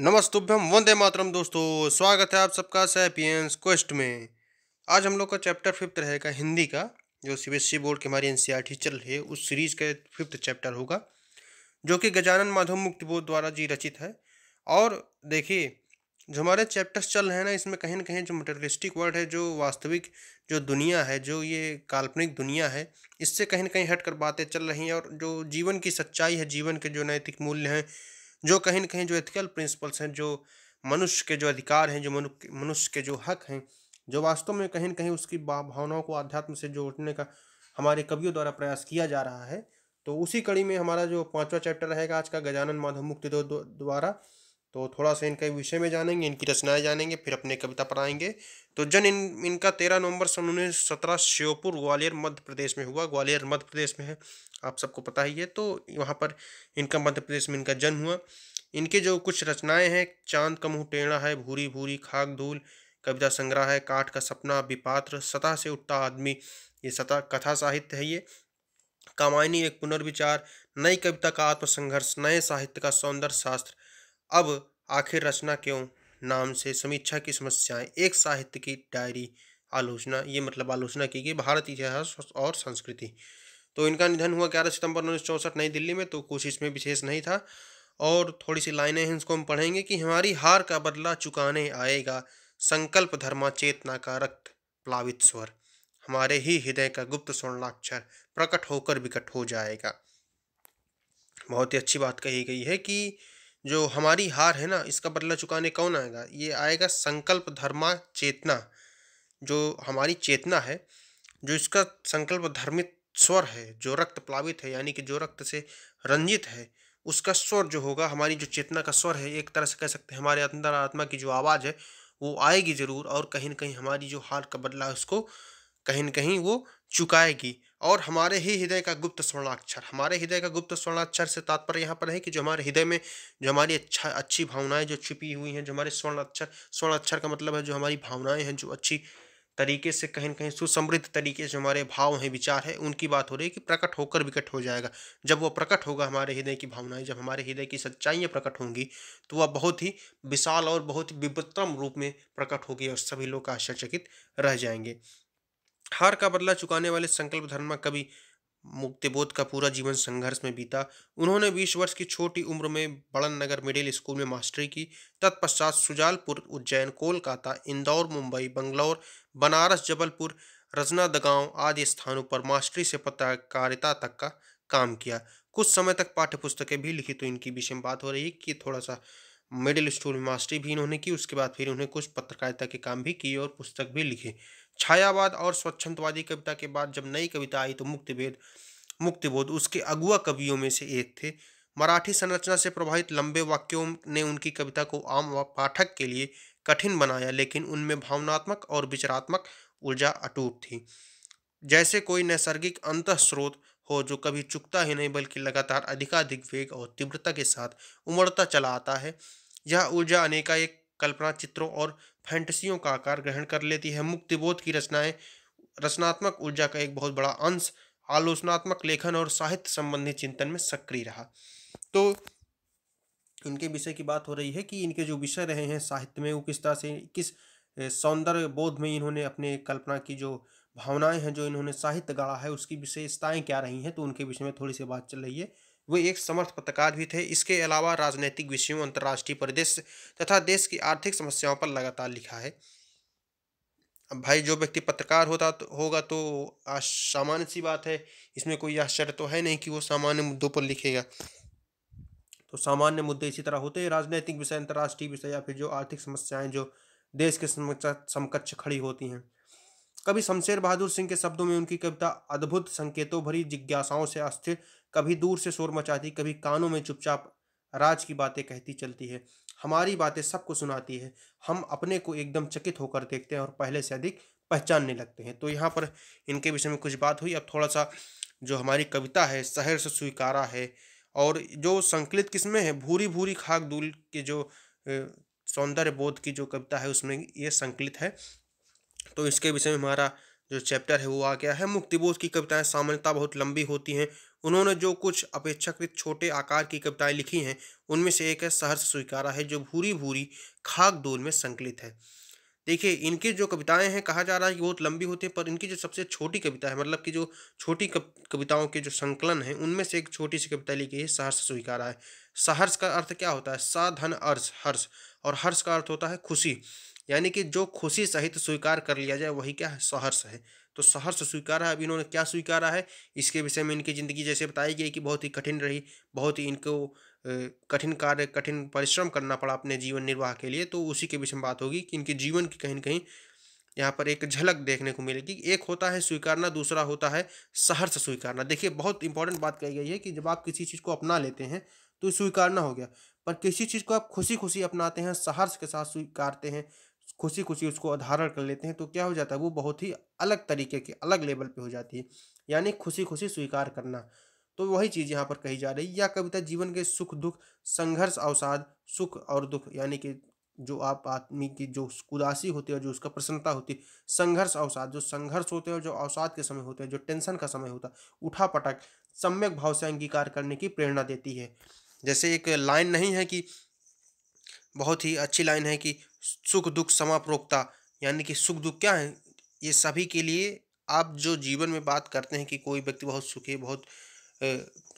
नमस्तुभ्यम वंदे मातरम दोस्तों स्वागत है आप सबका सैपियंस क्वेस्ट में आज हम लोग का चैप्टर फिफ्थ रहेगा हिंदी का जो सीबीएसई e बोर्ड की हमारी टी चल रही है उस सीरीज़ का फिफ्थ चैप्टर होगा जो कि गजानन माधव मुक्ति बोध द्वारा जी रचित है और देखिए जो हमारे चैप्टर्स चल रहे हैं ना इसमें कहीं ना कहीं जो मटेरियलिस्टिक वर्ल्ड है जो वास्तविक जो दुनिया है जो ये काल्पनिक दुनिया है इससे कहीं ना कहीं हट कर बातें चल रही हैं और जो जीवन की सच्चाई है जीवन के जो नैतिक मूल्य हैं जो कहीं ना कहीं जो एथिकल प्रिंसिपल्स हैं जो मनुष्य के जो अधिकार हैं जो मनुष्य के जो हक हैं जो वास्तव में कहीं ना कहीं उसकी भावनाओं को अध्यात्म से जोड़ने का हमारे कवियों द्वारा प्रयास किया जा रहा है तो उसी कड़ी में हमारा जो पांचवा चैप्टर रहेगा आज का गजानन माधव मुक्ति द्वारा तो थोड़ा सा इनके विषय में जानेंगे इनकी रचनाएं जानेंगे फिर अपने कविता पढ़ाएंगे तो जन इन इनका तेरह नवंबर सन उन्नीस सत्रह श्योपुर ग्वालियर मध्य प्रदेश में हुआ ग्वालियर मध्य प्रदेश में है आप सबको पता ही है तो वहाँ पर इनका मध्य प्रदेश में इनका जन्म हुआ इनके जो कुछ रचनाएं हैं चांद का मुँह टेढ़ा है भूरी भूरी खाक धूल कविता संग्रह है काठ का सपना विपात्र सतह से उठता आदमी ये सतह कथा साहित्य है ये कामायनी एक पुनर्विचार नई कविता का आत्मसंघर्ष नए साहित्य का सौंदर्य शास्त्र अब आखिर रचना क्यों नाम से समीक्षा की समस्याएं एक साहित्य की डायरी आलोचना ये मतलब आलोचना की गई भारत इतिहास और संस्कृति तो इनका निधन हुआ ग्यारह सितंबर उन्नीस चौंसठ नई दिल्ली में तो कुछ इसमें विशेष नहीं था और थोड़ी सी लाइनें हैं इसको हम पढ़ेंगे कि हमारी हार का बदला चुकाने आएगा संकल्प धर्मा चेतना का रक्त प्लावित स्वर हमारे ही हृदय का गुप्त स्वर्णाक्षर प्रकट होकर विकट हो जाएगा बहुत ही अच्छी बात कही गई है कि जो हमारी हार है ना इसका बदला चुकाने कौन आएगा ये आएगा संकल्प धर्मा चेतना जो हमारी चेतना है जो इसका संकल्प धर्मित स्वर है जो रक्त प्लावित है यानी कि जो रक्त से रंजित है उसका स्वर जो होगा हमारी जो चेतना का स्वर है एक तरह से कह सकते हैं हमारे अंदर आत्मा की जो आवाज़ है वो आएगी ज़रूर और कहीं ना कहीं हमारी जो हार का बदला है उसको कहीं ना कहीं वो चुकाएगी और हमारे ही हृदय का गुप्त स्वर्णाक्षर हमारे हृदय का गुप्त स्वर्णाक्षर से तात्पर्य यहाँ पर है कि जो हमारे हृदय में जो हमारी अच्छा अच्छी भावनाएं जो छिपी हुई हैं जो हमारे स्वर्ण अक्षर स्वर्ण अक्षर का मतलब है जो हमारी भावनाएं हैं जो अच्छी तरीके से कहीं ना कहीं सुसमृद्ध तरीके से हमारे भाव हैं विचार हैं उनकी बात हो रही है कि प्रकट होकर विकट हो जाएगा जब वो प्रकट होगा हमारे हृदय की भावनाएं जब हमारे हृदय की सच्चाइयाँ प्रकट होंगी तो वह बहुत ही विशाल और बहुत ही विभत्तम रूप में प्रकट होगी और सभी लोग आश्चर्यचकित रह जाएंगे हार का बदला चुकाने वाले संकल्प धर्मा कवि मुक्तिबोध का पूरा जीवन संघर्ष में बीता उन्होंने 20 वर्ष की छोटी उम्र में बड़न नगर मिडिल स्कूल में मास्टरी की तत्पश्चात सुजालपुर उज्जैन कोलकाता इंदौर मुंबई बंगलौर बनारस जबलपुर रजनादगांव आदि स्थानों पर मास्टरी से पत्रकारिता तक का काम किया कुछ समय तक पाठ्य पुस्तकें भी लिखी तो इनकी विषय में बात हो रही कि थोड़ा सा मिडिल स्कूल में मास्टरी भी इन्होंने की उसके बाद फिर उन्हें कुछ पत्रकारिता के काम भी किए और पुस्तक भी लिखे छायावाद और स्वच्छंदवादी कविता के बाद जब नई कविता आई तो मुक्तिभेद मुक्तिबोध उसके अगुआ कवियों में से एक थे मराठी संरचना से प्रभावित लंबे वाक्यों ने उनकी कविता को आम पाठक के लिए कठिन बनाया लेकिन उनमें भावनात्मक और विचारात्मक ऊर्जा अटूट थी जैसे कोई नैसर्गिक अंत स्रोत हो जो कभी चुकता ही नहीं बल्कि लगातार अधिकाधिक वेग और तीव्रता के साथ उमड़ता चला आता है यह ऊर्जा एक कल्पना चित्रों और फैंटसियों का आकार ग्रहण कर लेती है मुक्तिबोध की रचनाएं रचनात्मक ऊर्जा का एक बहुत बड़ा अंश आलोचनात्मक लेखन और साहित्य संबंधी चिंतन में सक्रिय रहा तो इनके विषय की बात हो रही है कि इनके जो विषय रहे हैं साहित्य में वो किस तरह से किस सौंदर्य बोध में इन्होंने अपने कल्पना की जो भावनाएं हैं जो इन्होंने साहित्य गढ़ा है उसकी विशेषताएं क्या रही हैं तो उनके विषय में थोड़ी सी बात चल रही है वे एक समर्थ पत्रकार भी थे इसके अलावा राजनीतिक विषयों अंतर्राष्ट्रीय परिदृश्य तथा देश की आर्थिक समस्याओं पर लगातार लिखा है अब भाई जो व्यक्ति पत्रकार होता तो होगा तो सामान्य सी बात है इसमें कोई आश्चर्य तो है नहीं कि वो सामान्य मुद्दों पर लिखेगा तो सामान्य मुद्दे इसी तरह होते हैं राजनैतिक विषय अंतर्राष्ट्रीय विषय या फिर जो आर्थिक समस्याएं जो देश के समकक्ष खड़ी होती हैं कभी शमशेर बहादुर सिंह के शब्दों में उनकी कविता अद्भुत संकेतों भरी जिज्ञासाओं से अस्थिर कभी दूर से शोर मचाती कभी कानों में चुपचाप राज की बातें कहती चलती है हमारी बातें सबको सुनाती है हम अपने को एकदम चकित होकर देखते हैं और पहले से अधिक पहचानने लगते हैं तो यहाँ पर इनके विषय में कुछ बात हुई अब थोड़ा सा जो हमारी कविता है शहर से स्वीकारा है और जो संकलित किस्में है भूरी भूरी खाक दूल के जो सौंदर्य बोध की जो कविता है उसमें ये संकलित है तो इसके विषय में हमारा जो चैप्टर है वो आ गया है मुक्तिबोध की कविताएं सामान्यता बहुत लंबी होती हैं उन्होंने जो कुछ अपेक्षाकृत छोटे आकार की कविताएं लिखी हैं उनमें से एक है सहर्ष स्वीकारा है जो भूरी भूरी खाक दूर में संकलित है देखिए इनकी जो कविताएं हैं कहा जा रहा है कि बहुत लंबी होती है पर इनकी जो सबसे छोटी कविता है मतलब कि जो छोटी कविताओं के जो संकलन है उनमें से एक छोटी सी कविता लिखी है सहर्ष स्वीकारा है सहर्ष का अर्थ क्या होता है सा धन अर्ष हर्ष और हर्ष का अर्थ होता है खुशी यानी कि जो खुशी सहित स्वीकार कर लिया जाए वही क्या है सहर्ष है तो सहर्ष स्वीकारा अब इन्होंने क्या स्वीकारा है इसके विषय में इनकी ज़िंदगी जैसे बताई गई कि बहुत ही कठिन रही बहुत ही इनको कठिन कार्य कठिन परिश्रम करना पड़ा अपने जीवन निर्वाह के लिए तो उसी के विषय में बात होगी कि इनके जीवन की कहीं ना कहीं यहाँ पर एक झलक देखने को मिलेगी एक होता है स्वीकारना दूसरा होता है सहर्ष स्वीकारना देखिए बहुत इंपॉर्टेंट बात कही गई है कि जब आप किसी चीज़ को अपना लेते हैं तो स्वीकारना हो गया पर किसी चीज़ को आप खुशी खुशी अपनाते हैं सहर्ष के साथ स्वीकारते हैं खुशी खुशी उसको धारण कर लेते हैं तो क्या हो जाता है वो बहुत ही अलग तरीके के अलग लेवल पे हो जाती है यानी खुशी खुशी स्वीकार करना तो वही चीज़ यहाँ पर कही जा रही है या कविता तो जीवन के सुख दुख संघर्ष अवसाद सुख और दुख यानी कि जो आप आदमी की जो उदासी होती है जो उसका प्रसन्नता होती है संघर्ष अवसाद जो संघर्ष होते हैं जो अवसाद के समय होते हैं जो टेंशन का समय होता है उठा पटक सम्यक भाव से अंगीकार करने की प्रेरणा देती है जैसे एक लाइन नहीं है कि बहुत ही अच्छी लाइन है कि सुख दुख समाप्रोक्ता यानी कि सुख दुख क्या है ये सभी के लिए आप जो जीवन में बात करते हैं कि कोई व्यक्ति बहुत सुखी बहुत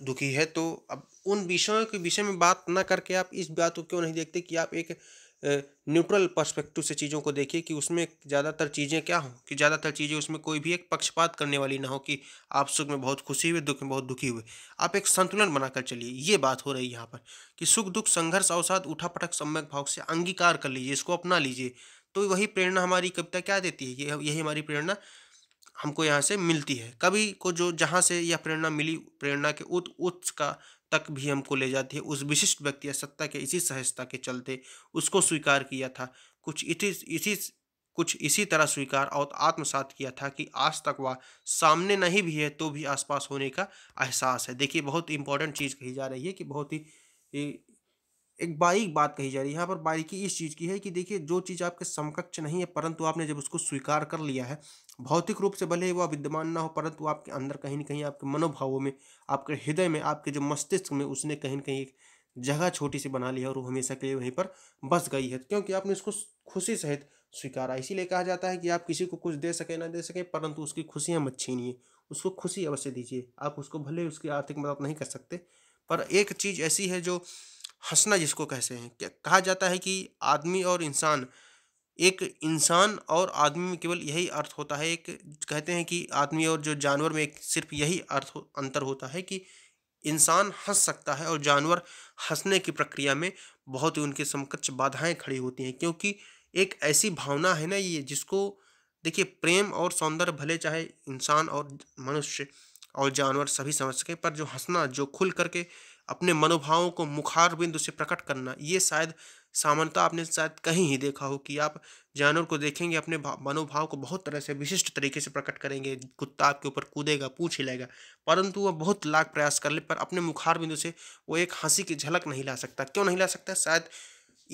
दुखी है तो अब उन विषयों के विषय में बात ना करके आप इस बात को क्यों नहीं देखते कि आप एक न्यूट्रल पर्सपेक्टिव से चीज़ों को देखिए कि उसमें ज़्यादातर चीज़ें क्या हों कि ज़्यादातर चीज़ें उसमें कोई भी एक पक्षपात करने वाली ना हो कि आप सुख में बहुत खुशी हुए दुख में बहुत दुखी हुए आप एक संतुलन बनाकर चलिए ये बात हो रही है यहाँ पर कि सुख दुख संघर्ष अवसाद उठापटक सम्यक भाव से अंगीकार कर लीजिए इसको अपना लीजिए तो वही प्रेरणा हमारी कविता क्या देती है ये यही हमारी प्रेरणा हमको यहाँ से मिलती है कभी को जो जहाँ से यह प्रेरणा मिली प्रेरणा के उत्स उच्च का तक भी हमको ले जाती है उस विशिष्ट व्यक्ति या सत्ता के इसी सहजता के चलते उसको स्वीकार किया था कुछ इसी इसी कुछ इसी तरह स्वीकार और आत्मसात किया था कि आज तक वह सामने नहीं भी है तो भी आसपास होने का एहसास है देखिए बहुत इंपॉर्टेंट चीज़ कही जा रही है कि बहुत ही एक बारीक बात कही जा रही है यहाँ पर बारीकी इस चीज़ की है कि देखिए जो चीज़ आपके समकक्ष नहीं है परंतु आपने जब उसको स्वीकार कर लिया है भौतिक रूप से भले ही वह विद्यमान ना हो परंतु आपके अंदर कहीं ना कहीं आपके मनोभावों में आपके हृदय में आपके जो मस्तिष्क में उसने कहीं ना कहीं एक जगह छोटी सी बना ली है और वो हमेशा के लिए वहीं पर बस गई है क्योंकि आपने उसको खुशी सहित स्वीकारा इसीलिए कहा जाता है कि आप किसी को कुछ दे सके ना दे सके परंतु उसकी खुशियाँ मत छीनिए उसको खुशी अवश्य दीजिए आप उसको भले उसकी आर्थिक मदद नहीं कर सकते पर एक चीज़ ऐसी है जो हंसना जिसको कहते हैं क्या कहा जाता है कि आदमी और इंसान एक इंसान और आदमी में केवल यही अर्थ होता है एक कहते हैं कि आदमी और जो जानवर में एक सिर्फ यही अर्थ हो, अंतर होता है कि इंसान हंस सकता है और जानवर हंसने की प्रक्रिया में बहुत ही उनके समकक्ष बाधाएं खड़ी होती हैं क्योंकि एक ऐसी भावना है ना ये जिसको देखिए प्रेम और सौंदर्य भले चाहे इंसान और मनुष्य और जानवर सभी समझ सकें पर जो हंसना जो खुल करके अपने मनोभावों को मुखार बिंदु से प्रकट करना ये शायद सामान्यता आपने शायद कहीं ही देखा हो कि आप जानवर को देखेंगे अपने मनोभाव को बहुत तरह से विशिष्ट तरीके से प्रकट करेंगे कुत्ता आपके ऊपर कूदेगा पूछ हिलाएगा परंतु वह बहुत लाख प्रयास कर ले पर अपने मुखार बिंदु से वो एक हंसी की झलक नहीं ला सकता क्यों नहीं ला सकता शायद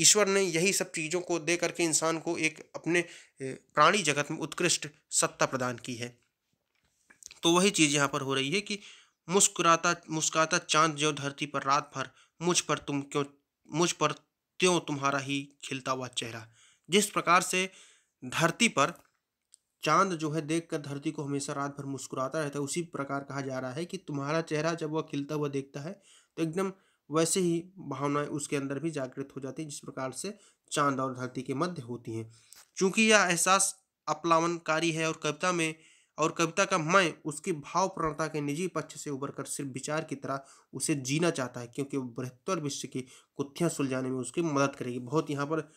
ईश्वर ने यही सब चीज़ों को दे करके इंसान को एक अपने प्राणी जगत में उत्कृष्ट सत्ता प्रदान की है तो वही चीज़ यहाँ पर हो रही है कि मुस्कुराता मुस्कुराता चांद जो धरती पर रात भर मुझ पर तुम क्यों मुझ पर त्यों तुम्हारा ही खिलता हुआ चेहरा जिस प्रकार से धरती पर चांद जो है देखकर धरती को हमेशा रात भर मुस्कुराता रहता है उसी प्रकार कहा जा रहा है कि तुम्हारा चेहरा जब वह खिलता हुआ देखता है तो एकदम वैसे ही भावनाएं उसके अंदर भी जागृत हो जाती हैं जिस प्रकार से चांद और धरती के मध्य होती हैं चूँकि यह एहसास अपलावनकारी है और कविता में और कविता का मैं उसकी भाव प्रणता के निजी पक्ष से उभर कर सिर्फ विचार की तरह उसे जीना चाहता है क्योंकि बृहत्तर विश्व की कुत्थियाँ सुलझाने में उसकी मदद करेगी बहुत यहाँ पर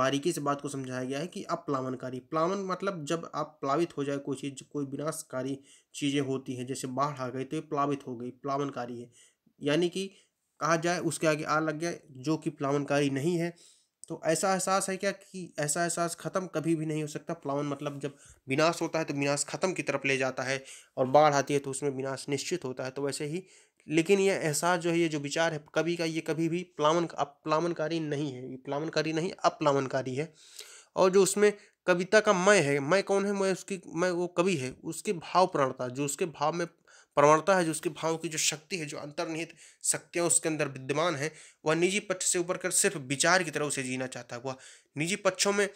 बारीकी से बात को समझाया गया है कि अप्लावनकारी प्लावन मतलब जब आप प्लावित हो जाए कोई चीज़ कोई विनाशकारी चीज़ें होती हैं जैसे बाढ़ आ गई तो ये प्लावित हो गई प्लावनकारी है यानी कि कहा जाए उसके आगे आ लग गया जो कि प्लावनकारी नहीं है तो ऐसा एहसास है क्या कि ऐसा एहसास ख़त्म कभी भी नहीं हो सकता प्लावन मतलब जब विनाश होता है तो विनाश ख़त्म की तरफ ले जाता है और बाढ़ आती है तो उसमें विनाश निश्चित होता है तो वैसे ही लेकिन यह एहसास जो है ये जो विचार है कवि का ये कभी भी प्लावन अप्लावनकारी नहीं है ये प्लावनकारी नहीं अप्लावनकारी है और जो उसमें कविता का मैं है मैं कौन है मैं उसकी मैं वो कवि है उसके भाव प्रणता जो उसके भाव में प्रवणता है जो उसके भाव की जो शक्ति है जो अंतर्निहित शक्तियाँ उसके अंदर विद्यमान है वह निजी पक्ष से उभर कर सिर्फ विचार की तरह उसे जीना चाहता है वह निजी पक्षों में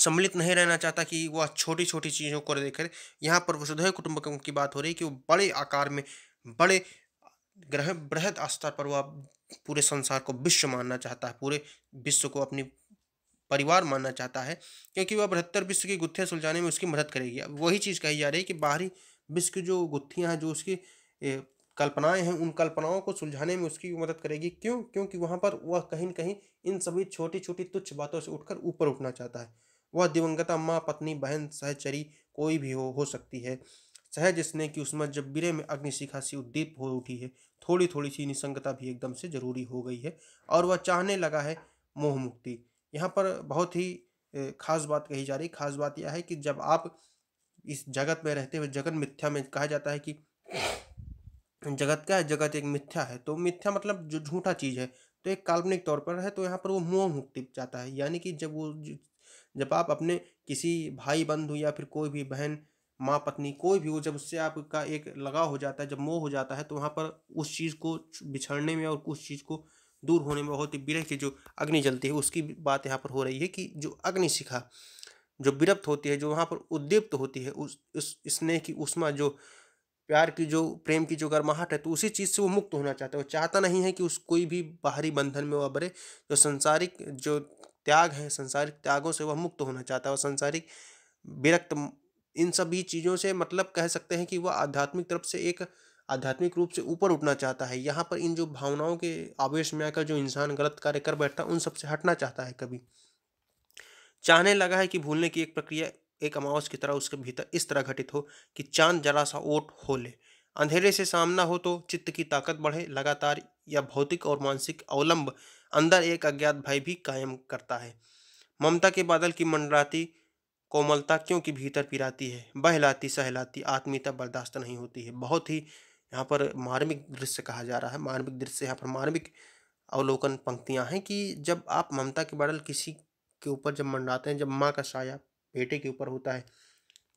सम्मिलित नहीं रहना चाहता कि वह छोटी छोटी चीज़ों को देखकर यहाँ पर वसुधैव कुटुंबकों की बात हो रही है कि वो बड़े आकार में बड़े ग्रह बृहद स्तर पर वह पूरे संसार को विश्व मानना चाहता है पूरे विश्व को अपनी परिवार मानना चाहता है क्योंकि वह बृहत्तर विश्व के गुत्थे सुलझाने में उसकी मदद करेगी अब वही चीज़ कही जा रही है कि बाहरी विश्व की जो गुत्थियाँ हैं जो उसकी कल्पनाएं हैं उन कल्पनाओं को सुलझाने में उसकी मदद करेगी क्यों क्योंकि वहाँ पर वह कहीं न कहीं इन सभी छोटी छोटी तुच्छ बातों से उठकर ऊपर उठना चाहता है वह दिवंगत माँ पत्नी बहन सहचरी कोई भी हो हो सकती है सहज इसने की उसमें जब बिरे में अग्निशिखा सी उद्दीप हो उठी है थोड़ी थोड़ी सी निसंगता भी एकदम से जरूरी हो गई है और वह चाहने लगा है मोह मुक्ति यहाँ पर बहुत ही खास बात कही जा रही खास बात यह है कि जब आप इस जगत में रहते हुए जगत मिथ्या में कहा जाता है कि जगत क्या है जगत एक मिथ्या है तो मिथ्या मतलब जो झूठा चीज़ है तो एक काल्पनिक तौर पर है तो यहाँ पर वो मोह मुक्ति जाता है यानी कि जब वो जब आप अपने किसी भाई बंधु या फिर कोई भी बहन माँ पत्नी कोई भी हो जब उससे आपका एक लगाव हो जाता है जब मोह हो जाता है तो वहाँ पर उस चीज़ को बिछड़ने में और उस चीज़ को दूर होने में बहुत ही विरह की जो अग्नि जलती है उसकी बात यहाँ पर हो रही है कि जो अग्नि जो विरक्त होती है जो वहाँ पर उद्दीप्त होती है उस उस स्नेह की उष्मा जो प्यार की जो प्रेम की जो गर्माहट है तो उसी चीज़ से वो मुक्त होना चाहता है वो चाहता नहीं है कि उस कोई भी बाहरी बंधन में वह बड़े जो संसारिक जो त्याग है संसारिक त्यागों से वह मुक्त होना चाहता है और संसारिक विरक्त इन सभी चीज़ों से मतलब कह सकते हैं कि वह आध्यात्मिक तरफ से एक आध्यात्मिक रूप से ऊपर उठना चाहता है यहाँ पर इन जो भावनाओं के आवेश में आकर जो इंसान गलत कार्य कर बैठता है उन सबसे हटना चाहता है कभी चाहने लगा है कि भूलने की एक प्रक्रिया एक अमावस की तरह उसके भीतर इस तरह घटित हो कि चांद जरा सा ओट हो ले अंधेरे से सामना हो तो चित्त की ताकत बढ़े लगातार या भौतिक और मानसिक अवलंब अंदर एक अज्ञात भय भी कायम करता है ममता के बादल की मंडराती कोमलता क्योंकि भीतर पिराती है बहलाती सहलाती आत्मीयता बर्दाश्त नहीं होती है बहुत ही यहाँ पर मार्मिक दृश्य कहा जा रहा है मार्मिक दृश्य यहाँ पर मार्मिक अवलोकन पंक्तियाँ हैं कि जब आप ममता के बादल किसी के ऊपर जब मंडराते हैं जब माँ का साया बेटे के ऊपर होता है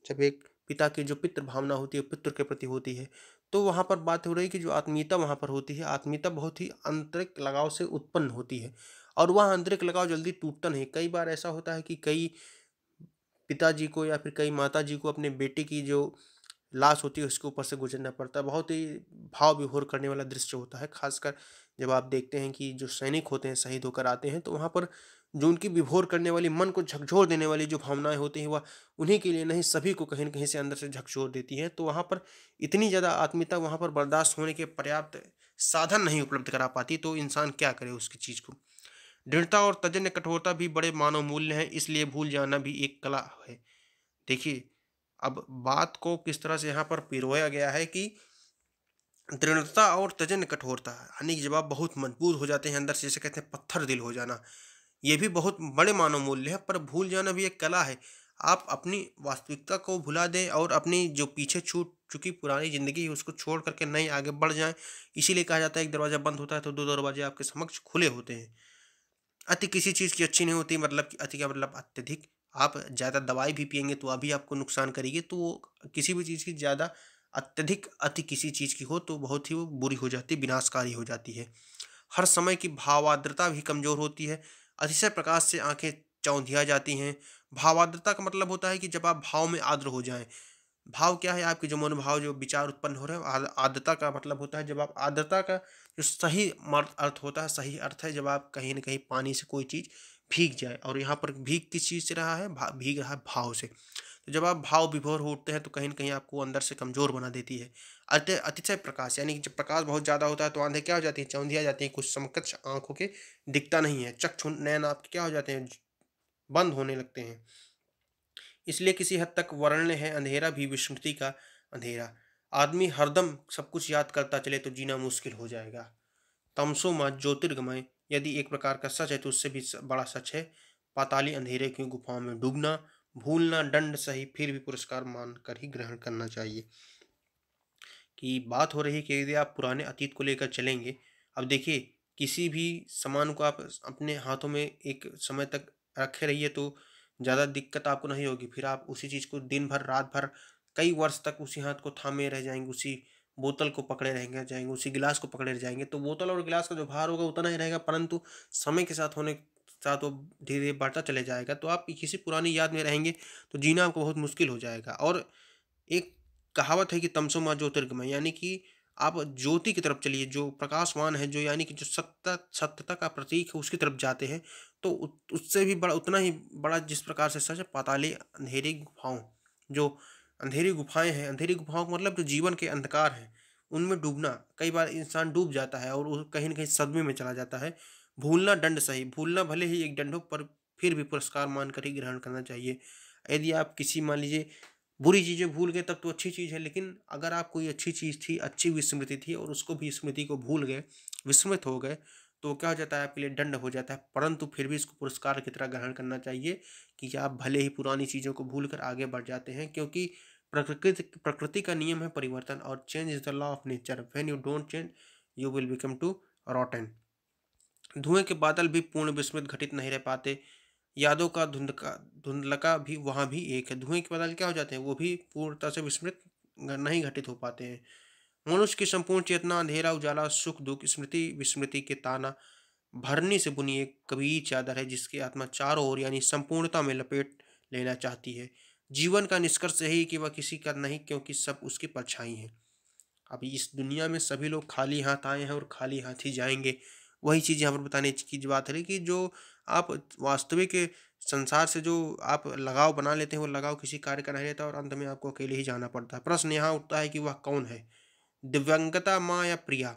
जब एक पिता की जो पितृ भावना होती है पितृ के प्रति होती है तो वहाँ पर बात हो रही कि जो आत्मीयता वहाँ पर होती है आत्मीयता बहुत ही आंतरिक लगाव से उत्पन्न होती है और वह आंतरिक लगाव जल्दी टूटता नहीं कई बार ऐसा होता है कि कई पिताजी को या फिर कई माता जी को अपने बेटे की जो लाश होती है उसके ऊपर से गुजरना पड़ता है बहुत ही भाव विभोर करने वाला दृश्य होता है खासकर जब आप देखते हैं कि जो सैनिक होते हैं शहीद होकर आते हैं तो वहाँ पर जो उनकी विभोर करने वाली मन को झकझोर देने वाली जो भावनाएं होती हैं वह उन्हीं के लिए नहीं सभी को कहीं ना कहीं से अंदर से झकझोर देती है तो वहाँ पर इतनी ज़्यादा आत्मीयता वहाँ पर बर्दाश्त होने के पर्याप्त साधन नहीं उपलब्ध करा पाती तो इंसान क्या करे उसकी चीज़ को दृढ़ता और तजन्य कठोरता भी बड़े मानव मूल्य हैं इसलिए भूल जाना भी एक कला है देखिए अब बात को किस तरह से यहाँ पर पिरोया गया है कि दृढ़ता और तजन कठोरता यानी जब आप बहुत मजबूत हो जाते हैं अंदर से जैसे कहते हैं पत्थर दिल हो जाना ये भी बहुत बड़े मानव मूल्य है पर भूल जाना भी एक कला है आप अपनी वास्तविकता को भुला दें और अपनी जो पीछे छूट चुकी पुरानी ज़िंदगी है उसको छोड़ करके नए आगे बढ़ जाएं इसीलिए कहा जाता है एक दरवाज़ा बंद होता है तो दो दरवाजे आपके समक्ष खुले होते हैं अति किसी चीज़ की अच्छी नहीं होती मतलब कि अति का मतलब अत्यधिक आप ज़्यादा दवाई भी पियेंगे तो अभी आपको नुकसान करेगी तो वो किसी भी चीज़ की ज़्यादा अत्यधिक अति किसी चीज़ की हो तो बहुत ही वो बुरी हो जाती है विनाशकारी हो जाती है हर समय की भावाद्रता भी कमज़ोर होती है अतिशय प्रकाश से आंखें चौंधिया जाती हैं भावाद्रता का मतलब होता है कि जब आप भाव में आर्द्र हो जाएं भाव क्या है आपके जो मनोभाव जो विचार उत्पन्न हो रहे हैं आर्द्रता का मतलब होता है जब आप आर्द्रता का जो सही अर्थ होता है सही अर्थ है जब आप कहीं ना कहीं पानी से कोई चीज़ भीग जाए और यहाँ पर भीग किस चीज़ से रहा है भीग रहा है भाव से तो जब आप भाव विभोर हो उठते हैं तो कहीं ना कहीं आपको अंदर से कमज़ोर बना देती है अत्य अतिशय प्रकाश यानी कि जब प्रकाश बहुत ज़्यादा होता है तो आंधे क्या हो जाती हैं चौंधिया जाती है कुछ समकक्ष आंखों के दिखता नहीं है चक्षु नयन आपके क्या हो जाते हैं बंद होने लगते हैं इसलिए किसी हद तक वर्ण्य है अंधेरा भी विस्मृति का अंधेरा आदमी हरदम सब कुछ याद करता चले तो जीना मुश्किल हो जाएगा तमसो मत ज्योतिर्गमय यदि एक प्रकार का सच है तो उससे भी बड़ा सच है पाताली अंधेरे की गुफाओं में डूबना भूलना दंड सही फिर भी पुरस्कार मानकर ही ग्रहण करना चाहिए कि बात हो रही है कि यदि आप पुराने अतीत को लेकर चलेंगे अब देखिए किसी भी सामान को आप अपने हाथों में एक समय तक रखे रहिए तो ज़्यादा दिक्कत आपको नहीं होगी फिर आप उसी चीज़ को दिन भर रात भर कई वर्ष तक उसी हाथ को थामे रह जाएंगे उसी बोतल को पकड़े रह जाएंगे उसी गिलास को पकड़े रह जाएंगे तो बोतल और गिलास का जो भार होगा उतना ही रहेगा परंतु समय के साथ होने साथ वो तो धीरे धीरे बढ़ता चले जाएगा तो आप किसी पुरानी याद में रहेंगे तो जीना आपको बहुत मुश्किल हो जाएगा और एक कहावत है कि तमसो माँ ज्योतिर्गमय यानी कि आप ज्योति की तरफ चलिए जो प्रकाशवान है जो यानी कि जो सत्ता सत्यता का प्रतीक है उसकी तरफ जाते हैं तो उससे भी बड़ा उतना ही बड़ा जिस प्रकार से सच पाताली अंधेरी गुफाओं जो अंधेरी गुफाएं हैं अंधेरी गुफाओं मतलब जो जीवन के अंधकार हैं उनमें डूबना कई बार इंसान डूब जाता है और कहीं ना कहीं सदमे में चला जाता है भूलना दंड सही भूलना भले ही एक दंड हो पर फिर भी पुरस्कार मानकर ही ग्रहण करना चाहिए यदि आप किसी मान लीजिए बुरी चीज़ें भूल गए तब तो अच्छी चीज़ है लेकिन अगर आप कोई अच्छी चीज़ थी अच्छी विस्मृति थी और उसको भी स्मृति को भूल गए विस्मृत हो गए तो क्या हो जाता है आपके लिए दंड हो जाता है परंतु फिर भी इसको पुरस्कार की तरह ग्रहण करना चाहिए कि आप भले ही पुरानी चीज़ों को भूल कर आगे बढ़ जाते हैं क्योंकि प्रकृति प्रकृति का नियम है परिवर्तन और change is the law of nature when you don't change you will become too rotten धुएं के बादल भी पूर्ण विस्मृत घटित नहीं रह पाते यादों का धुंध का धुंधलका भी वहाँ भी एक है धुएं के बादल क्या हो जाते हैं वो भी पूर्णता से विस्मृत नहीं घटित हो पाते हैं मनुष्य की संपूर्ण चेतना अंधेरा उजाला सुख दुख स्मृति विस्मृति के ताना भरनी से बुनी एक कभी चादर है जिसकी आत्मा चारों ओर यानी संपूर्णता में लपेट लेना चाहती है जीवन का निष्कर्ष यही कि वह किसी का नहीं क्योंकि सब उसकी परछाई है अभी इस दुनिया में सभी लोग खाली हाथ आए हैं और खाली हाथ ही जाएंगे वही चीज़ यहाँ पर बताने की बात है कि जो आप वास्तविक संसार से जो आप लगाव बना लेते हैं वो लगाव किसी कार्य का नहीं रहता और अंत में आपको अकेले ही जाना पड़ता है प्रश्न यहाँ उठता है कि वह कौन है दिव्यंगता माँ या प्रिया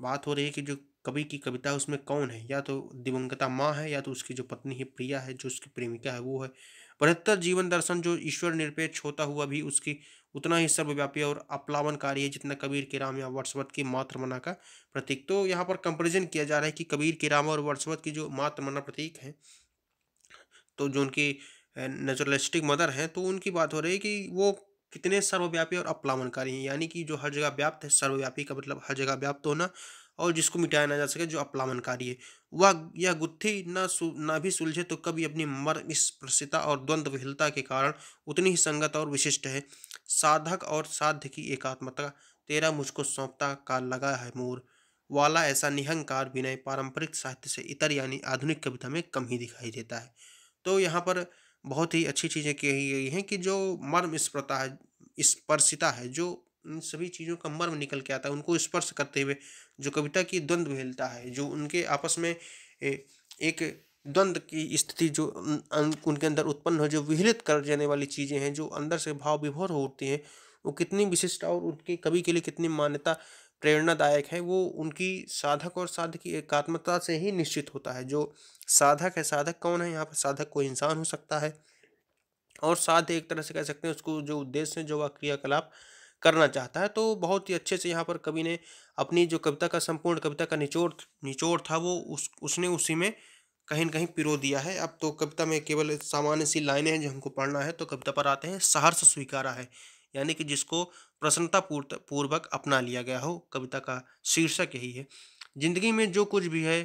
बात हो रही है कि जो कवि की कविता उसमें कौन है या तो दिवंगता माँ है या तो उसकी जो पत्नी है प्रिया है जो उसकी प्रेमिका है वो है बृहत्तर जीवन दर्शन जो ईश्वर निरपेक्ष होता हुआ भी उसकी उतना ही सर्वव्यापी और कार्य है जितना कबीर के राम या वर्षवत की मातृमना का प्रतीक तो यहाँ पर कंपेरिजन किया जा रहा है कि कबीर के राम और वर्षवत की जो मातृमना प्रतीक है तो जो उनकी नेचुरलिस्टिक मदर हैं तो उनकी बात हो रही है कि वो कितने सर्वव्यापी और अपलावनकारी हैं यानी कि जो हर जगह व्याप्त है सर्वव्यापी का मतलब हर जगह व्याप्त होना और जिसको मिटाया ना जा सके जो अपलामनकारी है वह यह गुत्थी न न भी सुलझे तो कभी अपनी मर्म स्पर्शिता और द्वंद्वहीलता के कारण उतनी ही संगत और विशिष्ट है साधक और साध्य की एकात्मता तेरा मुझको सौंपता का लगा है मोर वाला ऐसा निहंकार विनय पारंपरिक साहित्य से इतर यानी आधुनिक कविता में कम ही दिखाई देता है तो यहाँ पर बहुत ही अच्छी चीज़ें कही गई हैं कि जो मर्म स्प्रता है स्पर्शिता है जो इन सभी चीज़ों का मर्म निकल के आता है उनको स्पर्श करते हुए जो कविता की द्वंद्व भेलता है जो उनके आपस में एक द्वंद्व की स्थिति जो उनके अंदर उत्पन्न हो जो विहलित कर जाने वाली चीज़ें हैं जो अंदर से भाव विभोर हो उठती हैं वो कितनी विशिष्ट और उनकी कवि के लिए कितनी मान्यता प्रेरणादायक है वो उनकी साधक और साधक की एकात्मता से ही निश्चित होता है जो साधक है साधक कौन है यहाँ पर साधक कोई इंसान हो सकता है और साध एक तरह से कह सकते हैं उसको जो उद्देश्य है जो वह क्रियाकलाप करना चाहता है तो बहुत ही अच्छे से यहाँ पर कवि ने अपनी जो कविता का संपूर्ण कविता का निचोड़ निचोड़ था वो उस उसने उसी में कहीं ना कहीं पिरो दिया है अब तो कविता में केवल सामान्य सी लाइनें हैं जो हमको पढ़ना है तो कविता पर आते हैं सहर्ष स्वीकारा है यानी कि जिसको प्रसन्नता पूर्वक अपना लिया गया हो कविता का शीर्षक यही है जिंदगी में जो कुछ भी है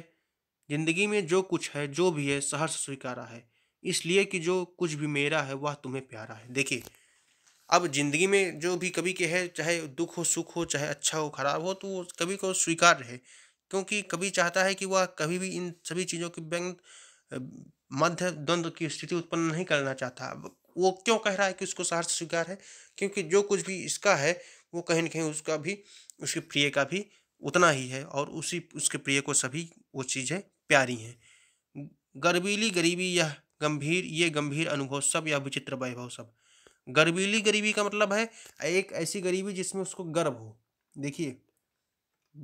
जिंदगी में जो कुछ है जो भी है सहर्ष स्वीकारा है इसलिए कि जो कुछ भी मेरा है वह तुम्हें प्यारा है देखिए अब ज़िंदगी में जो भी कभी के है चाहे दुख हो सुख हो चाहे अच्छा हो खराब हो तो वो कभी को स्वीकार रहे क्योंकि कभी चाहता है कि वह कभी भी इन सभी चीज़ों के व्यंग मध्य द्वंद्व की स्थिति उत्पन्न नहीं करना चाहता वो क्यों कह रहा है कि उसको साहस स्वीकार है क्योंकि जो कुछ भी इसका है वो कहीं ना कहीं उसका भी उसके प्रिय का भी उतना ही है और उसी उसके प्रिय को सभी वो चीज़ें प्यारी हैं गर्बीली गरीबी यह गंभीर ये गंभीर अनुभव सब यह विचित्र वैभव सब गर्वीली गरीबी का मतलब है एक ऐसी गरीबी जिसमें उसको गर्व हो देखिए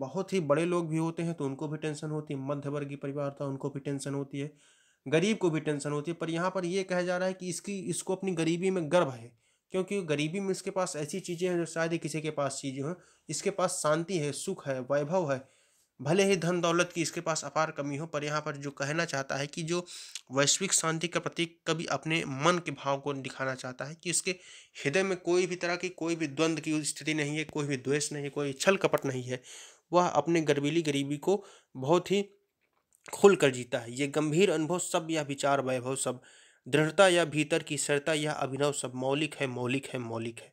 बहुत ही बड़े लोग भी होते हैं तो उनको भी टेंशन होती है मध्यवर्गीय परिवार था उनको भी टेंशन होती है गरीब को भी टेंशन होती है पर यहाँ पर यह कहा जा रहा है कि इसकी इसको अपनी गरीबी में गर्व है क्योंकि गरीबी में इसके पास ऐसी चीज़ें हैं जो शायद ही किसी के पास चीज़ें हों इसके पास शांति है सुख है वैभव है भले ही धन दौलत की इसके पास अपार कमी हो पर यहाँ पर जो कहना चाहता है कि जो वैश्विक शांति का प्रतीक कभी अपने मन के भाव को दिखाना चाहता है कि इसके हृदय में कोई भी तरह की कोई भी द्वंद्व की स्थिति नहीं है कोई भी द्वेष नहीं है कोई छल कपट नहीं है वह अपने गर्वीली गरीबी को बहुत ही खुल कर जीता है ये गंभीर अनुभव सब या विचार वैभव सब दृढ़ता या भीतर की सरता या अभिनव सब मौलिक है मौलिक है मौलिक है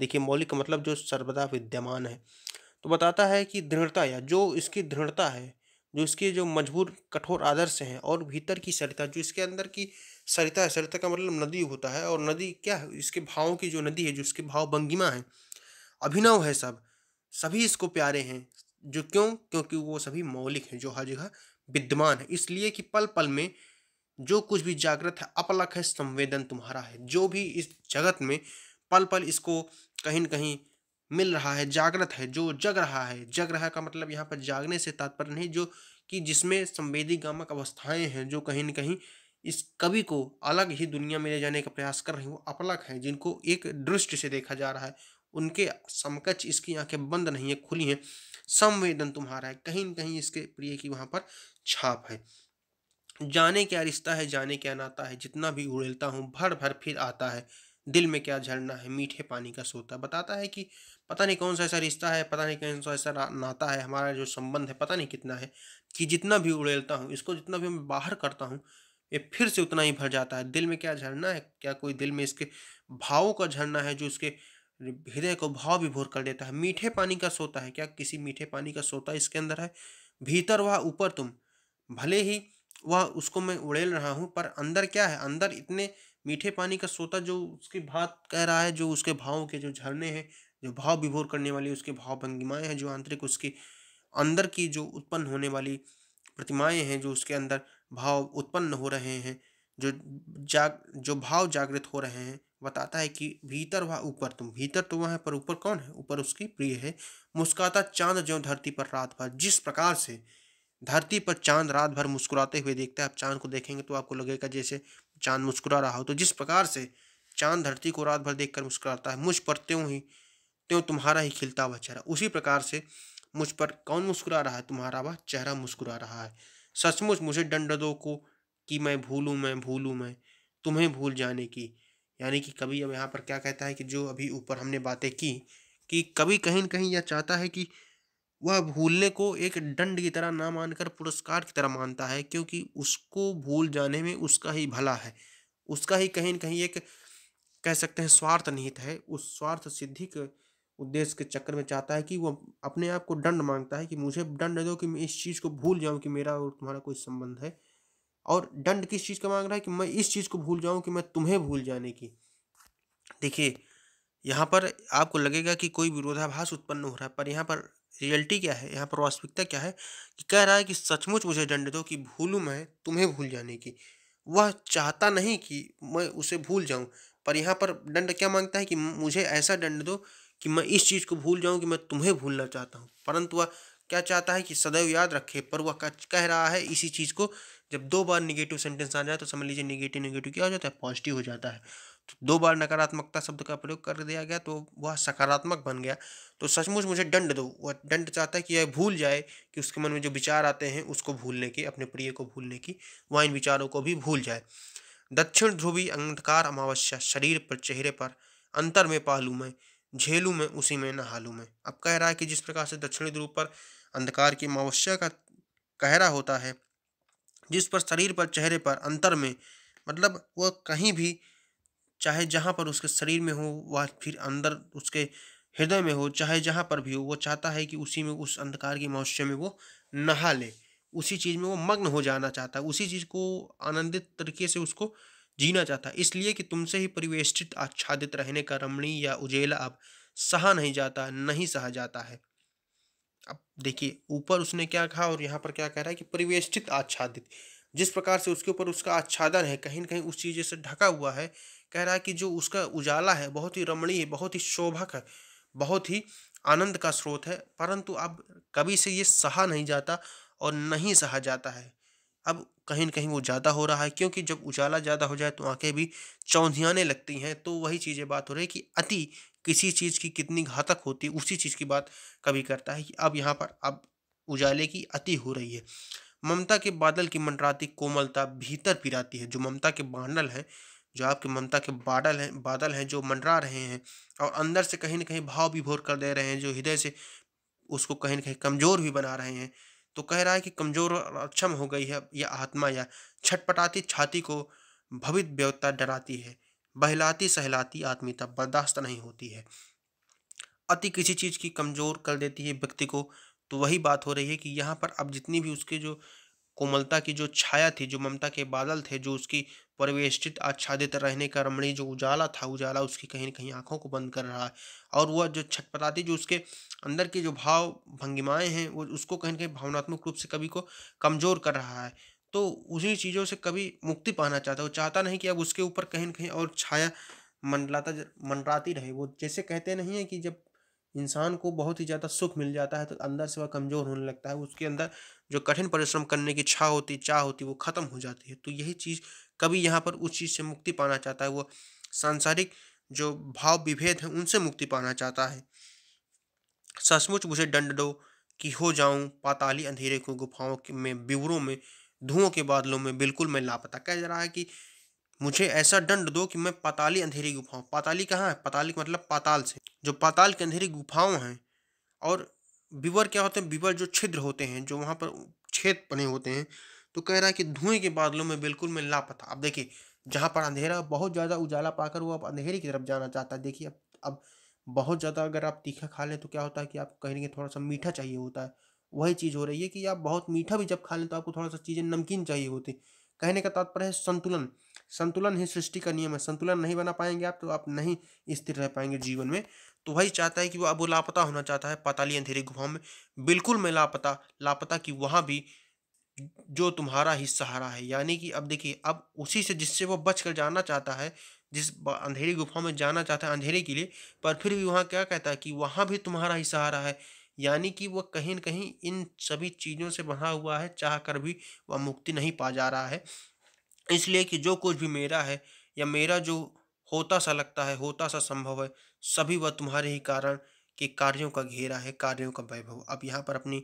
देखिए मौलिक मतलब जो सर्वदा विद्यमान है तो बताता है कि दृढ़ता या जो इसकी दृढ़ता है जो इसके जो मजबूर कठोर आदर्श हैं और भीतर की सरिता जो इसके अंदर की सरिता है सरिता का मतलब नदी होता है और नदी क्या है इसके भावों की जो नदी है जो इसके भाव भंगिमा है अभिनव है सब सभी इसको प्यारे हैं जो क्यों क्योंकि वो सभी मौलिक हैं जो हर जगह विद्यमान है इसलिए कि पल पल में जो कुछ भी जागृत है अपलक है संवेदन तुम्हारा है जो भी इस जगत में पल पल इसको कहीं न कहीं मिल रहा है जागृत है जो जग रहा है जग रहा का मतलब यहाँ पर जागने से तात्पर्य नहीं जो कि जिसमें गामक अवस्थाएं हैं जो कहीं ना कहीं इस कवि को अलग ही दुनिया में ले जाने का प्रयास कर रही वो अपलक हैं जिनको एक दृष्टि से देखा जा रहा है उनके समकक्ष इसकी आंखें बंद नहीं है खुली हैं संवेदन तुम्हारा है कहीं ना कहीं इसके प्रिय की वहाँ पर छाप है जाने क्या रिश्ता है जाने क्या नाता है जितना भी उड़ेलता हूँ भर भर फिर आता है दिल में क्या झरना है मीठे पानी का सोता बताता है कि पता नहीं कौन सा ऐसा रिश्ता है पता नहीं कौन सा ऐसा नाता है हमारा जो संबंध है पता नहीं कितना है कि जितना भी उड़ेलता हूँ इसको जितना भी मैं बाहर करता हूँ ये फिर से उतना ही भर जाता है दिल में क्या झरना है क्या कोई दिल में इसके भावों का झरना है जो इसके हृदय को भाव भी भोर कर देता है मीठे पानी का सोता है क्या किसी मीठे पानी का सोता इसके अंदर है भीतर वह ऊपर तुम भले ही वह उसको मैं उड़ेल रहा हूँ पर अंदर क्या है अंदर इतने मीठे पानी का सोता जो उसकी बात कह रहा है जो उसके भावों के जो झरने हैं जो भाव विभोर करने वाली उसके भाव भंगिमाएँ हैं जो आंतरिक उसके अंदर की जो उत्पन्न होने वाली प्रतिमाएँ हैं जो उसके अंदर भाव उत्पन्न हो रहे हैं जो जाग जो भाव जागृत हो रहे हैं बताता है कि भीतर वह ऊपर तुम भीतर तो वह है पर ऊपर कौन है ऊपर उसकी प्रिय है मुस्कुराता चांद जो धरती पर रात भर जिस प्रकार से धरती पर चांद रात भर मुस्कुराते हुए देखता है आप चांद को देखेंगे तो आपको लगेगा जैसे चांद मुस्कुरा रहा हो तो जिस प्रकार से चांद धरती को रात भर देखकर मुस्कुराता है मुझ पर त्यों ही त्यों तुम्हारा ही खिलता हुआ चेहरा उसी प्रकार से मुझ पर कौन मुस्कुरा रहा है तुम्हारा वह चेहरा मुस्कुरा रहा है सचमुच मुझे दंड दो को कि मैं भूलूँ मैं भूलूँ मैं तुम्हें भूल जाने की यानी कि कभी अब यहाँ पर क्या कहता है कि जो अभी ऊपर हमने बातें की कि कभी कहीं ना कहीं यह चाहता है कि वह भूलने को एक दंड की तरह ना मानकर पुरस्कार की तरह मानता है क्योंकि उसको भूल जाने में उसका ही भला है उसका ही कहीं ना कहीं एक कह सकते हैं स्वार्थ निहित है उस स्वार्थ सिद्धि के उद्देश्य के चक्कर में चाहता है कि वो अपने आप को दंड मांगता है कि मुझे दंड दो कि मैं इस चीज़ को भूल जाऊँ कि मेरा और तुम्हारा कोई संबंध है और दंड किस चीज़ का मांग रहा है कि मैं इस चीज़ को भूल जाऊँ कि मैं तुम्हें भूल जाने की देखिए यहाँ पर आपको लगेगा कि कोई विरोधाभास उत्पन्न हो रहा है पर यहाँ पर रियलिटी क्या है यहाँ पर वास्तविकता क्या है कि कह रहा है कि सचमुच मुझे दंड दो कि भूलूँ मैं तुम्हें भूल जाने की वह चाहता नहीं कि मैं उसे भूल जाऊँ पर यहाँ पर दंड क्या मांगता है कि मुझे ऐसा दंड दो कि मैं इस चीज़ को भूल जाऊँ कि मैं तुम्हें भूलना चाहता हूँ परंतु वह क्या चाहता है कि सदैव याद रखे पर वह कह रहा है इसी चीज़ को जब दो बार निगेटिव सेंटेंस आ जाए तो समझ लीजिए निगेटिव निगेटिव क्या हो जाता है पॉजिटिव हो जाता है तो दो बार नकारात्मकता शब्द का प्रयोग कर दिया गया तो वह सकारात्मक बन गया तो सचमुच मुझे दंड दो वह दंड चाहता है कि यह भूल जाए कि उसके मन में जो विचार आते हैं उसको भूलने के अपने प्रिय को भूलने की वह इन विचारों को भी भूल जाए दक्षिण ध्रुवी अंधकार अमावस्या शरीर पर चेहरे पर अंतर में पालू मैं झेलू मैं उसी में नहालू मैं अब कह रहा है कि जिस प्रकार से दक्षिणी ध्रुव पर अंधकार की अमावस्या का कहरा होता है जिस पर शरीर पर चेहरे पर अंतर में मतलब वह कहीं भी चाहे जहाँ पर उसके शरीर में हो वह फिर अंदर उसके हृदय में हो चाहे जहाँ पर भी हो वो चाहता है कि उसी में उस अंधकार की मौस्य में वो नहा ले उसी चीज़ में वो मग्न हो जाना चाहता है उसी चीज़ को आनंदित तरीके से उसको जीना चाहता इसलिए कि तुमसे ही परिवेष्टित आच्छादित रहने का रमणीय या उजेला अब सहा नहीं जाता नहीं सहा जाता है अब देखिए ऊपर उसने क्या कहा और यहाँ पर क्या कह रहा है कि परिवेष्टित आच्छादित जिस प्रकार से उसके ऊपर उसका आच्छादन है कहीं ना कहीं उस चीज़ से ढका हुआ है कह रहा है कि जो उसका उजाला है बहुत ही रमणीय बहुत ही शोभक है बहुत ही आनंद का स्रोत है परंतु अब कभी से ये सहा नहीं जाता और नहीं सहा जाता है अब कहीं ना कहीं वो ज़्यादा हो रहा है क्योंकि जब उजाला ज़्यादा हो जाए तो आंखें भी चौंधियाने लगती हैं तो वही चीज़ें बात हो रही है कि अति किसी चीज़ की कितनी घातक होती है उसी चीज़ की बात कभी करता है कि अब यहाँ पर अब उजाले की अति हो रही है ममता के बादल की मंडराती कोमलता भीतर पिराती है जो ममता के बादल हैं जो आपके ममता के बादल हैं बादल हैं जो मंडरा रहे हैं और अंदर से कहीं ना कहीं भाव भी भोर कर दे रहे हैं जो हृदय से उसको कहीं ना कहीं कमज़ोर भी बना रहे हैं तो कह रहा है कि कमजोर और अक्षम हो गई है यह आत्मा या छटपटाती छाती को भवित व्यवता डराती है बहलाती सहलाती आत्मीयता बर्दाश्त नहीं होती है अति किसी चीज़ की कमज़ोर कर देती है व्यक्ति को तो वही बात हो रही है कि यहाँ पर अब जितनी भी उसके जो कोमलता की जो छाया थी जो ममता के बादल थे जो उसकी परिवेष्टित आच्छादित रहने का रमणीय जो उजाला था उजाला उसकी कहीं ना कहीं आंखों को बंद कर रहा है और वह जो छटपटाती जो उसके अंदर की जो भाव भंगिमाएँ हैं वो उसको कहीं ना कहीं भावनात्मक रूप से कभी को कमज़ोर कर रहा है तो उसी चीज़ों से कभी मुक्ति पाना चाहता है वो चाहता नहीं कि अब उसके ऊपर कहीं ना कहीं और छाया मंडलाता मंडराती रहे वो जैसे कहते नहीं है कि जब इंसान को बहुत ही ज़्यादा सुख मिल जाता है तो अंदर से वह कमज़ोर होने लगता है उसके अंदर जो कठिन परिश्रम करने की इच्छा होती चाह होती वो ख़त्म हो जाती है तो यही चीज़ कभी यहाँ पर उस चीज़ से मुक्ति पाना चाहता है वो सांसारिक जो भाव विभेद हैं उनसे मुक्ति पाना चाहता है सचमुच मुझे दंड दो कि हो जाऊं पाताली अंधेरे को गुफाओं में बिवरों में धुओं के बादलों में बिल्कुल मैं लापता कह जा रहा है कि मुझे ऐसा दंड दो कि मैं पाताली अंधेरी गुफाओं पाताली कहाँ है पाताली का मतलब पाताल से जो पाताल की अंधेरी गुफाओं हैं और बिवर क्या होते हैं बिवर जो छिद्र होते हैं जो वहाँ पर छेद बने होते हैं तो कह रहा है कि धुएं के बादलों में बिल्कुल मैं लापता अब देखिए जहाँ पर अंधेरा बहुत ज़्यादा उजाला पाकर वो अब अंधेरी की तरफ जाना चाहता है देखिए अब अब बहुत ज़्यादा अगर आप तीखा खा लें तो क्या होता है कि आपको कहीं ना थोड़ा सा मीठा चाहिए होता है वही चीज़ हो रही है कि आप बहुत मीठा भी जब खा लें तो आपको थोड़ा सा चीज़ें नमकीन चाहिए होती कहने का तात्पर्य है संतुलन संतुलन ही सृष्टि का नियम है संतुलन नहीं बना पाएंगे आप तो आप नहीं स्थिर रह पाएंगे जीवन में तो वही चाहता है कि वो अब लापता होना चाहता है पताली अंधेरी गुफाओं में बिल्कुल मैं लापता लापता कि वहाँ भी जो तुम्हारा ही सहारा है यानी कि अब देखिए अब उसी से जिससे वो बच कर जाना चाहता है जिस अंधेरी गुफा में जाना चाहता है अंधेरे के लिए पर फिर भी वहाँ क्या कहता है कि वहाँ भी तुम्हारा ही सहारा है यानी कि वह कहीं न कहीं इन सभी चीज़ों से बंधा हुआ है चाह कर भी वह मुक्ति नहीं पा जा रहा है इसलिए कि जो कुछ भी मेरा है या मेरा जो होता सा लगता है होता सा संभव है सभी वह तुम्हारे ही कारण के कार्यों का घेरा है कार्यों का वैभव अब यहाँ पर अपनी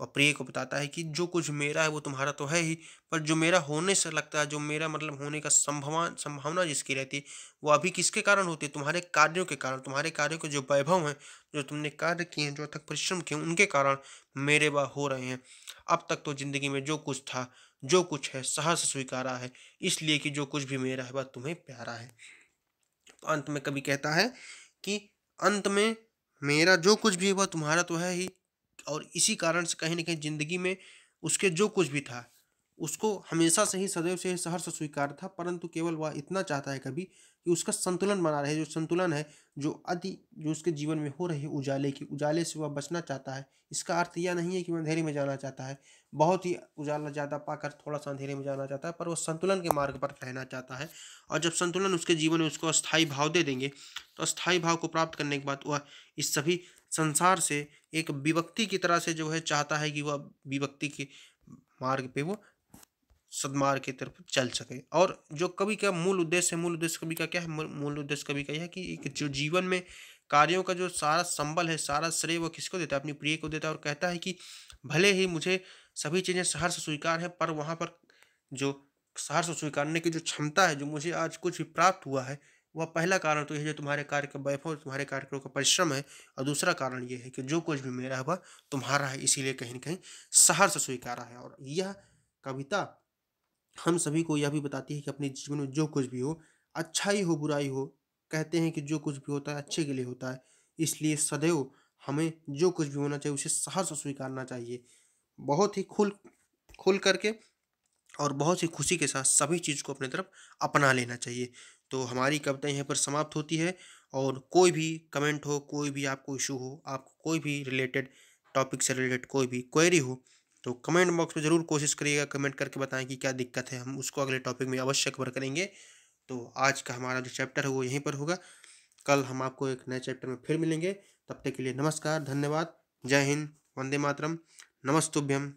वह प्रिय को बताता है कि जो कुछ मेरा है वो तुम्हारा तो है ही पर जो मेरा होने से लगता है जो मेरा मतलब होने का संभवा संभावना जिसकी रहती है वो अभी किसके कारण होती है तुम्हारे कार्यों के कारण तुम्हारे कार्यों के जो वैभव हैं जो तुमने कार्य किए हैं जो तक परिश्रम किए उनके कारण मेरे वह हो रहे हैं अब तक तो ज़िंदगी में जो कुछ था जो कुछ है साहस स्वीकारा है इसलिए कि जो कुछ भी मेरा है वह तुम्हें प्यारा है तो अंत में कभी कहता है कि अंत में मेरा जो कुछ भी है वह तुम्हारा तो है ही और इसी कारण से कहीं ना कहीं ज़िंदगी में उसके जो कुछ भी था उसको हमेशा से ही सदैव से सहर्ष स्वीकार था परंतु केवल वह इतना चाहता है कभी कि उसका संतुलन बना रहे जो संतुलन है जो अति जो उसके जीवन में हो रहे उजाले की उजाले से वह बचना चाहता है इसका अर्थ यह नहीं है कि वह अंधेरे में जाना चाहता है बहुत ही उजाला ज़्यादा पाकर थोड़ा सा अंधेरे में जाना चाहता है पर वह संतुलन के मार्ग पर रहना चाहता है और जब संतुलन उसके जीवन में उसको अस्थायी भाव दे देंगे तो अस्थायी भाव को प्राप्त करने के बाद वह इस सभी संसार से एक विभक्ति की तरह से जो है चाहता है कि वह विभक्ति के मार्ग पे वो सदमार की तरफ चल सके और जो कवि का मूल उद्देश्य है मूल उद्देश्य कवि का क्या है मूल उद्देश्य कवि का यह है कि एक जो जीवन में कार्यों का जो सारा संबल है सारा श्रेय वह किसको देता है अपनी प्रिय को देता है और कहता है कि भले ही मुझे सभी चीज़ें सहर्ष स्वीकार है पर वहाँ पर जो सहर्ष स्वीकारने की जो क्षमता है जो मुझे आज कुछ भी प्राप्त हुआ है वह पहला कारण तो यह जो तुम्हारे कार्य का वैभव तुम्हारे कार्यक्रम का परिश्रम है और दूसरा कारण यह है कि जो कुछ भी मेरा है वह तुम्हारा है इसीलिए कहीं ना कहीं सहर्ष स्वीकारा है और यह कविता हम सभी को यह भी बताती है कि अपने जीवन में जो कुछ भी हो अच्छाई हो बुराई हो कहते हैं कि जो कुछ भी होता है अच्छे के लिए होता है इसलिए सदैव हमें जो कुछ भी होना चाहिए उसे सहर्ष स्वीकारना चाहिए बहुत ही खुल खुल करके और बहुत ही खुशी के साथ सभी चीज़ को अपने तरफ अपना लेना चाहिए तो हमारी कविता यहाँ पर समाप्त होती है और कोई भी कमेंट हो कोई भी आपको इशू हो आपको कोई भी रिलेटेड टॉपिक से रिलेटेड कोई भी क्वेरी हो तो कमेंट बॉक्स में ज़रूर कोशिश करिएगा कमेंट करके बताएं कि क्या दिक्कत है हम उसको अगले टॉपिक में अवश्य कवर करेंगे तो आज का हमारा जो चैप्टर है वो यहीं पर होगा कल हम आपको एक नए चैप्टर में फिर मिलेंगे तब तक के लिए नमस्कार धन्यवाद जय हिंद वंदे मातरम नमस्तुभ्यम